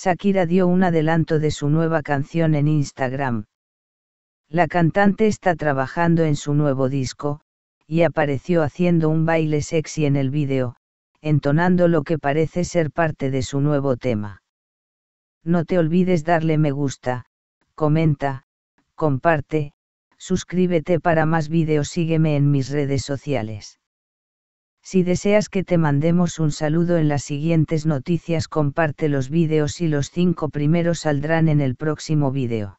Shakira dio un adelanto de su nueva canción en Instagram. La cantante está trabajando en su nuevo disco, y apareció haciendo un baile sexy en el vídeo, entonando lo que parece ser parte de su nuevo tema. No te olvides darle me gusta, comenta, comparte, suscríbete para más vídeos, sígueme en mis redes sociales. Si deseas que te mandemos un saludo en las siguientes noticias comparte los vídeos y los cinco primeros saldrán en el próximo vídeo.